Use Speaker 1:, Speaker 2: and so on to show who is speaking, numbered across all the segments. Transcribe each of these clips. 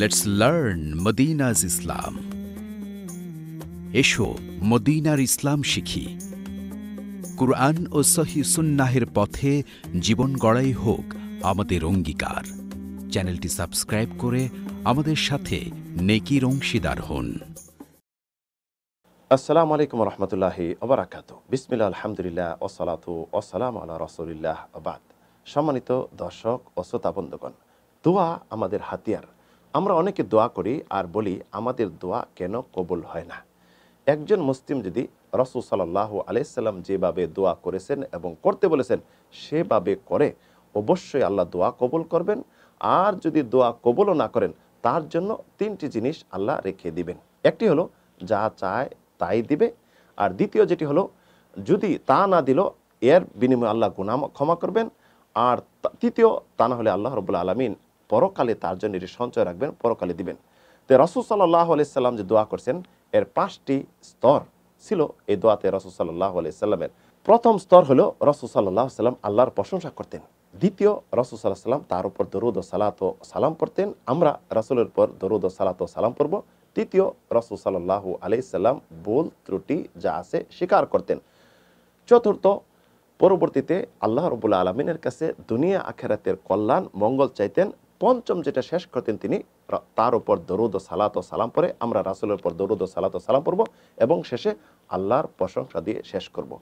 Speaker 1: Let's learn মদিনাজ ইসলাম এসো মদিনার ইসলাম শিখি কুরআন ও সহি সুন্নাহের পথে জীবন গড়াই হোক আমাদের অঙ্গীকার চ্যানেলটি সাবস্ক্রাইব করে আমাদের সাথে নেকির অংশীদার হন
Speaker 2: আসসালামু আলাইকুম রহমতুল্লাহি আবরাকাত বিসমিল্লা আলহামদুলিল্লাহ ওসালাতু ওসালাম আল্লাহ রসুলিল্লাহ আবাদ সম্মানিত দর্শক ও শ্রোতাবন্ধগণ দোয়া আমাদের হাতিয়ার আমরা অনেকে দোয়া করি আর বলি আমাদের দোয়া কেন কবুল হয় না একজন মুসলিম যদি রসুল সাল্লাহ আলাইসাল্লাম যেভাবে দোয়া করেছেন এবং করতে বলেছেন সেভাবে করে অবশ্যই আল্লাহ দোয়া কবুল করবেন আর যদি দোয়া কবুলও না করেন তার জন্য তিনটি জিনিস আল্লাহ রেখে দিবেন একটি হলো যা চায় তাই দিবে আর দ্বিতীয় যেটি হলো যদি তা না দিল এর বিনিময়ে আল্লাহ গুনাম ক্ষমা করবেন আর তৃতীয় তা না হলে আল্লাহ রবুল্লা আলমিন পরকালে তার জন্য এটি সঞ্চয় রাখবেন পরকালে দিবেন তো রসুল সাল্লাহ আলাইসাল্লাম যে দোয়া করছেন এর পাঁচটি স্তর ছিল এই দোয়াতে রসুল সাল্লাহ আলাইসাল্লামের প্রথম স্তর হলো রসুল সাল্লাহ সাল্লাম আল্লাহর প্রশংসা করতেন দ্বিতীয় রসুল সাল্লাহ সাল্লাম তার উপর দরুদ ও সালাত সালাম পড়তেন আমরা রসুলের পর দরুদ ও সালাত সালাম পড়ব তৃতীয় রসুল সাল্লাহ আলাইসাল্লাম বোল ত্রুটি যা আছে স্বীকার করতেন চতুর্থ পরবর্তীতে আল্লাহ রবুল্লা আলমিনের কাছে দুনিয়া আখেরাতের কল্যাণ মঙ্গল চাইতেন পঞ্চম যেটা শেষ করতেন তিনি তার উপর দরুদ ও সালাত ও সালাম পরে আমরা রাসুলের উপর দরুদ ও সালাত ও সালাম পরব এবং শেষে আল্লাহর প্রশংসা দিয়ে শেষ করব।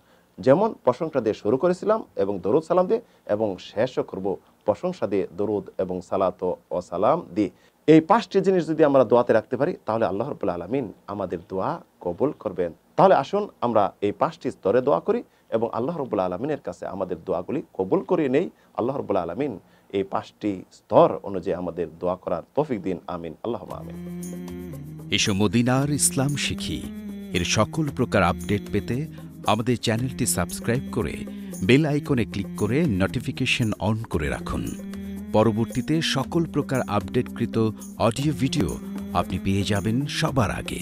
Speaker 2: যেমন প্রশংসা দিয়ে শুরু করেছিলাম এবং দরুদ সালাম দিয়ে এবং শেষও করব প্রশংসা দিয়ে দরুদ এবং সালাত ও সালাম দিয়ে এই পাঁচটি জিনিস যদি আমরা দোয়াতে রাখতে পারি তাহলে আল্লাহ রবুল্লা আলমিন আমাদের দোয়া কবুল করবেন তাহলে আসুন আমরা এই পাঁচটি স্তরে দোয়া করি এবং আল্লাহ রবুল্লা আলমিনের কাছে আমাদের দোয়াগুলি কবুল করিয়ে নেই আল্লাহ রবুল্লা আলমিন এই পাঁচটি স্তর অনুযায়ী আমাদের দোয়া করার তফিক দিন আমিন আল্লাহ আমিন
Speaker 1: এসো মদিনার ইসলাম শিখি এর সকল প্রকার আপডেট পেতে আমাদের চ্যানেলটি সাবস্ক্রাইব করে বেল আইকনে ক্লিক করে নোটিফিকেশন অন করে রাখুন পরবর্তীতে সকল প্রকার আপডেটকৃত অডিও ভিডিও আপনি পেয়ে যাবেন সবার আগে